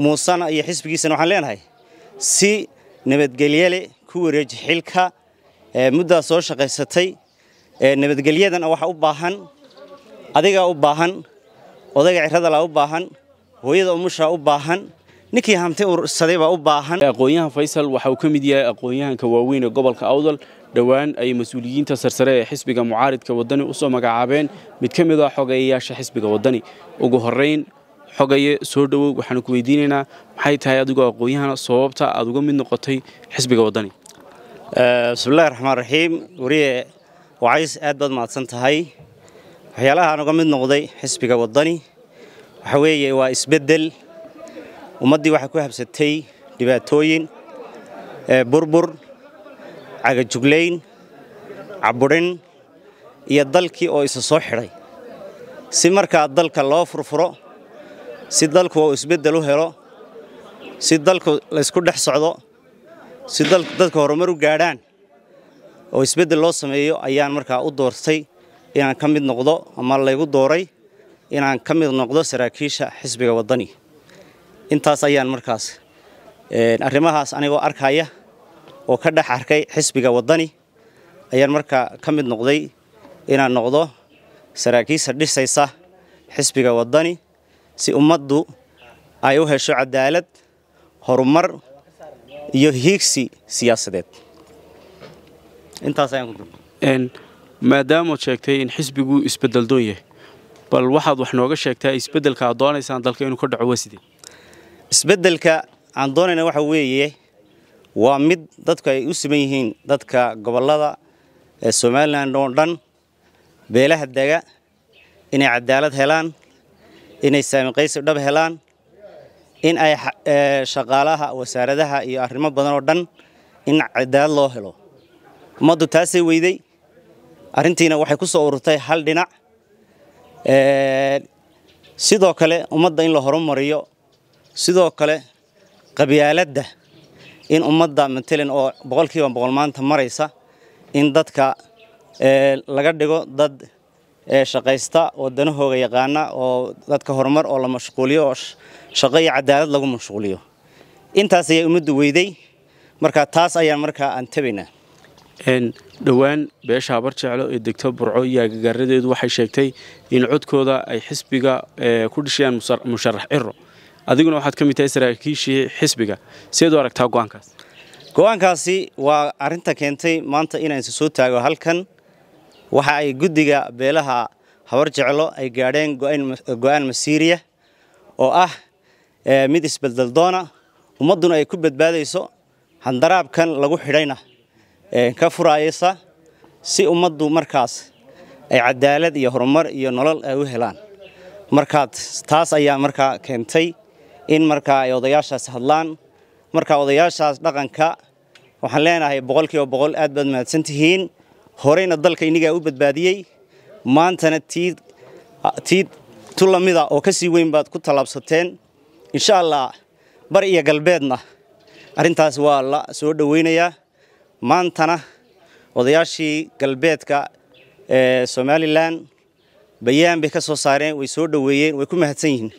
muusana iyo xisbigiisana waxaan leenahay si nabadgelyale ku wareeji xilka muddaa soo shaqaysatay nabadgelyadan waxaa u baahan adigaa u baahan odayga ciradalaa u baahan hooyada umushaa u baahan ninkii hamti ursadayba u baahan aqoonyahan faysal waxa uu ka mid yahay aqoonyahanka waaweyn ee gobolka awdal dhowaan ay mas-uuliyiinta sarsare ee xisbiga mucaaridka wadani usoo magacaabeen mid ka mid ah xogeeyayaasha xisbiga wadani ugu horayn xogaye soo dhawow waxaanu ku weydiinaynaa maxay tahay adigoo aqoon sababta aad uga mid noqotay xisbiga waddani bismillahi raxmaan raxiim wariye wacays aad baad mahadsan tahay waxyaalahaan uga mid noqday xisbiga wadani waxa weeye waa isbeddel ummaddii waxay ku habsatay dhibaatooyin burbur cagajuglayn caburin iyo dalkii oo isa soo xidhay si markaa dalka loo furfuro si dalku uu isbedel u helo si dalku laysku dhex socdo si dadku horumar u gaadhaan oo isbedel loo sameeyo ayaan markaa u doortay inaan ka mid noqdo ama laygu dooray inaan ka mid noqdo saraakiisha xisbiga wadani intaas ayaan markaas arrimahaas anigoo arkaya oo ka dhex arkay xisbiga wadani ayaan markaa ka mid noqday inaan noqdo saraakiisha dhisaysa xisbiga wadani si ummaddu ay u hesho cadaalad horumar iyo hiigsi siyaasadeed maadaamood sheegtay in xisbigu isbedel doon yahay bal waxaad wax nooga sheegtaa isbedelka aad doonaysaan dalka inuu ka dhaco waside isbedelka aan doonayna waxa weeye waa mid dadku ay u siman yihiin dadka gobollada ee somalilan oo dhan beelaha dega inay cadaalad helaan inay saamiqaysi dhab helaan in ay eh, shaqaalaha wasaaradaha iyo arrimo badan oo dhan in cadaalad loo helo ummaddu taasay weyday arrintiina waxay ku soo ururtay hal dhinac eh, sidoo kale ummadda in la horumariyo sidoo kale qabyaaladda in ummadda matalin oo boqolkiiba boqol maanta maraysa in dadka eh, laga dhigo dad ee shaqaysta oo danahooga yaqaana oo dadka horumar oo la mashquuliyo oo shaqo iyo cadaalad lagu mashquuliyo intaas ayaa ummaddu weyday marka taas ayaan markaa aan tabaynaa dhowaan beesha habar jeclo ee degto burco iyo agagaaradeedu waxay sheegtay in codkooda ay xisbiga ku dhisheen musharax ciro adiguna waxaad ka mid tahay saraakiishii xisbiga sideed u aragtaa go'aankaas go-aankaasi waa arinta keentay maanta inaan isa soo taago halkan waxa ay guddiga beelaha habar jeclo ay gaadheen go-aan masiiriya oo ah eh, mid isbeddeldoona ummadduna ay ku badbaadayso handaraabkan lagu xidhayna eh, ka furaayaysa si ummaddu markaas ay eh, cadaalad iyo horumar iyo nolol ay u helaan markaa taas ayaa markaa keentay in markaa ay odayaashaas hadlaan markaa odayaashaas dhaqanka waxaan leenahay boqolkiiba boqol aad baad mahadsan tihiin horeyna dalka inigaa u badbaadiyey maantana tii tii tu lamida oo ka sii weyn baad ku tallaabsateen insha allah bar iyo galbeedna arrintaas waa la soo dhoweynayaa maantana odayaashii galbeedka ee somalilan bayaan bay ka soo saareen way soo dhoweeyeen way ku mahadsan yihiin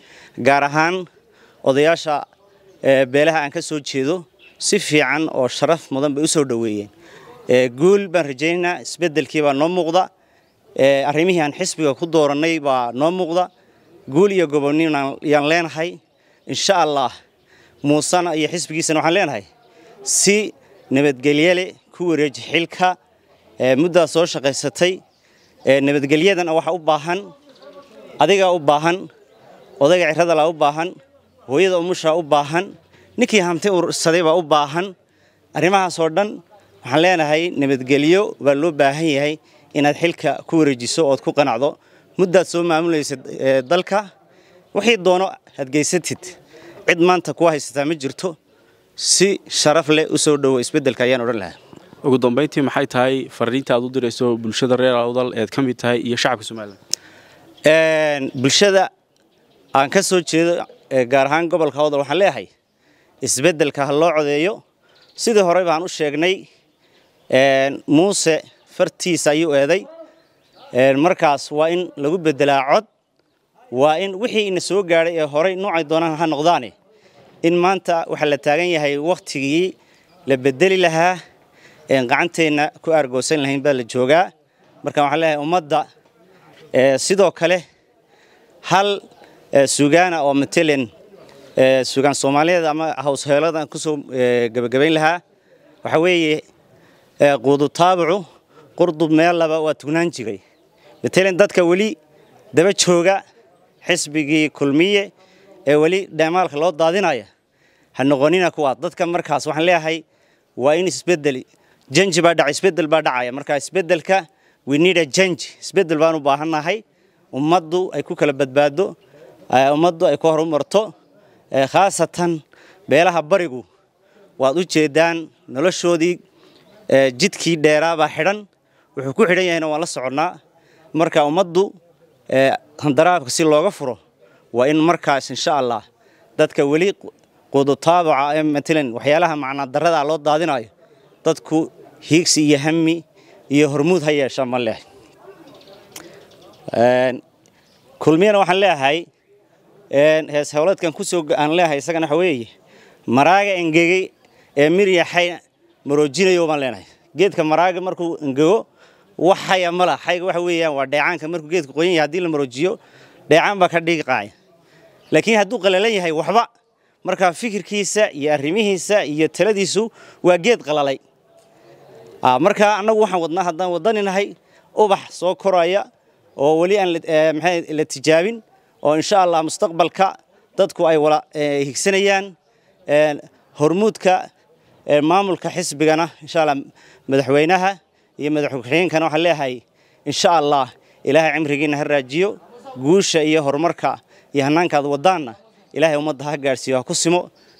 gaar ahaan odayaasha ee beelaha aan ka soo jeedo si fiican oo sharaf mudan bay u soo dhoweeyeen guul baan rajaynaynaa isbeddelkii baa noo muuqda arrimihii aan xisbiga ku dooranay baa noo muuqda guul iyo gobonnin ayaan leenahay insha allah muusena iyo xisbigiisana waxaan leenahay si nabadgelyale ku wareeji xilka muddaa soo shaqaysatay nabadgelyadana waxa u baahan adigaa u baahan odayga ciradalaa u baahan hooyada umushaa u baahan ninkii hamti ursadayba u baahan arrimahaasoo dhan waxaan leenahay nabadgelyo waa loo baahan yahay inaad xilka ku wareejiso ood ku qanacdo muddaad soo maamulaysa dalka wixii doono aad geysatid cid maanta kuwa haysataa ma jirto si sharaf leh usoo dhowo isbeddelka ayaan odhan lahaa ugu dambayntii maxay tahay fariinta aad u dirayso bulshada reer awdal eed ka mid tahay iyo shacabka somalilan bulshada aan ka soo jeedo gaar ahaan gobolka awdal waxaan leeyahay isbeddelka ha loo codeeyo sidii hore baan u sheegnay muuse fartiisa ayuu eeday markaas waa in lagu bedelaa cod waa in wixii ina soo gaadhay ee horay noocay doonaan ha noqdaane in maanta waxaa la taagan yahay wakhtigii la bedeli lahaa een gacanteenna ku aargoosan lahayn baa la joogaa markaan waxaan leeyahay ummadda sidoo kale hal suugaana oo matelen suugaan soomaaliyeed ama hawsheelada kusoo gebagabayn lahaa waxaa weeye quudutaabucu qurdub meellaba waa tugnaan jiray matalan dadka weli daba jooga xisbigii kulmiye ee weli dheemaalka loo daadinaya ha noqonina kuwaas dadka markaas waxaan leeyahay waa in isbedel janji baa dhaca isbedel baa dhacaya marka isbedelka winida janji isbedel baan u baahannahay ummaddu ay ku kala badbaado ummaddu ay ku horumarto khaasatan beelaha barigu waad u jeedaan noloshoodii Eh, jidkii dheeraabaa xidhan wuxuu ku xidhan yahayna waan la soconnaa marka ummaddu eh, handaraabka si looga furo waa in markaas insha allah dadka weli qudutaabaca ah ee matalan waxyaalaha macnaa darradaa loo daadinayo dadku hiigsi iyo hami iyo hormuud ha yeesha ma leh eh, kulmiyana waxaan leeahay hees howleedkan ku aan leeahay isagana waxa weeye maraaga engegey ee miryaxay maroojinayo baan leenahay geedka maraaga markuu engego wax haya ma laha xayga waxa weeyaan waa dheecaanka markuu geedka qoyan yahay haddii la maroojiyo dheecaan baa ka dhigi laakiin hadduu qalalan yahay waxba markaa fikirkiisa iyo arrimihiisa iyo taladiisu waa geed qalalay ah, markaa annagu waxaan wadnaa haddaan wadani ubax soo koraya oo weli aan eh, la tijaabin oo insha allah mustaqbalka dadku ay wala eh, higsanayaan eh, hormuudka maamulka xisbigana insha allah madaxweynaha iyo madaxxigeenkana waxaan leeyahay insha allah ilaahay cimrigiina ha raajiyo guusha iyo horumarka iyo hannaankaad wadaanna ilaahay ummadda ha gaadhsiiyo ha ku simo